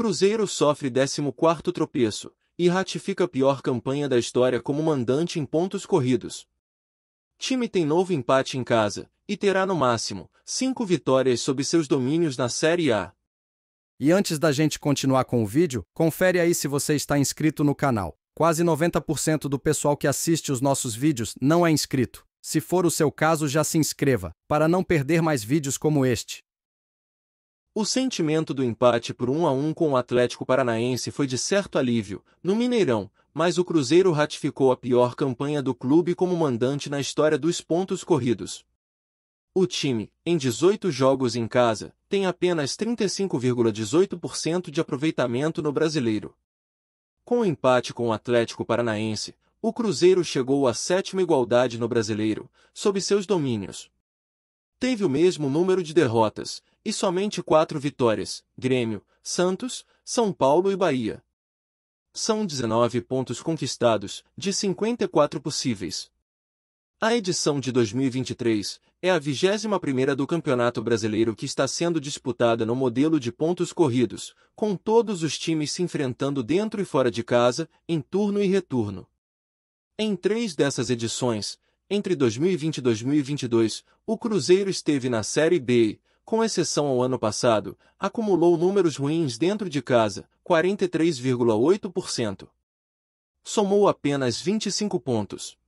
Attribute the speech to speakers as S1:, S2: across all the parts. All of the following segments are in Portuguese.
S1: Cruzeiro sofre 14º tropeço e ratifica a pior campanha da história como mandante em pontos corridos. Time tem novo empate em casa e terá no máximo cinco vitórias sob seus domínios na Série A. E antes da gente continuar com o vídeo, confere aí se você está inscrito no canal. Quase 90% do pessoal que assiste os nossos vídeos não é inscrito. Se for o seu caso, já se inscreva, para não perder mais vídeos como este. O sentimento do empate por 1 um a 1 um com o Atlético Paranaense foi de certo alívio, no Mineirão, mas o Cruzeiro ratificou a pior campanha do clube como mandante na história dos pontos corridos. O time, em 18 jogos em casa, tem apenas 35,18% de aproveitamento no brasileiro. Com o empate com o Atlético Paranaense, o Cruzeiro chegou à sétima igualdade no brasileiro, sob seus domínios. Teve o mesmo número de derrotas, e somente quatro vitórias: Grêmio, Santos, São Paulo e Bahia. São 19 pontos conquistados, de 54 possíveis. A edição de 2023 é a vigésima primeira do Campeonato Brasileiro que está sendo disputada no modelo de pontos corridos, com todos os times se enfrentando dentro e fora de casa, em turno e retorno. Em três dessas edições, entre 2020 e 2022, o Cruzeiro esteve na Série B, com exceção ao ano passado, acumulou números ruins dentro de casa, 43,8%. Somou apenas 25 pontos.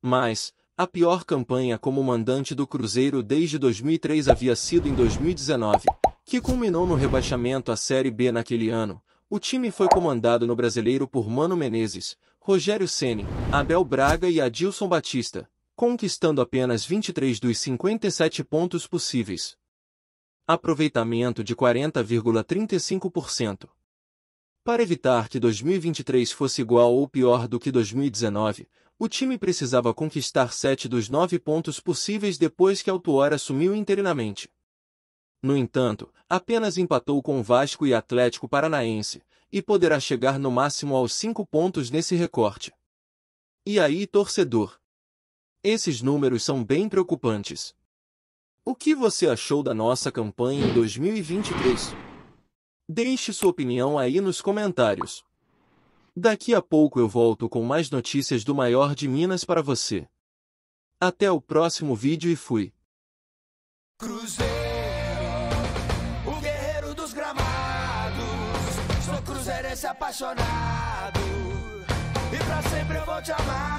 S1: Mas, a pior campanha como mandante do Cruzeiro desde 2003 havia sido em 2019, que culminou no rebaixamento à Série B naquele ano. O time foi comandado no Brasileiro por Mano Menezes, Rogério Ceni, Abel Braga e Adilson Batista, conquistando apenas 23 dos 57 pontos possíveis aproveitamento de 40,35%. Para evitar que 2023 fosse igual ou pior do que 2019, o time precisava conquistar sete dos nove pontos possíveis depois que Altuor assumiu interinamente. No entanto, apenas empatou com Vasco e Atlético Paranaense, e poderá chegar no máximo aos cinco pontos nesse recorte. E aí, torcedor? Esses números são bem preocupantes. O que você achou da nossa campanha em 2023? Deixe sua opinião aí nos comentários. Daqui a pouco eu volto com mais notícias do maior de Minas para você. Até o próximo vídeo e fui. Cruzeiro, o guerreiro dos gramados. Sou cruzeirense apaixonado e pra sempre eu vou te amar.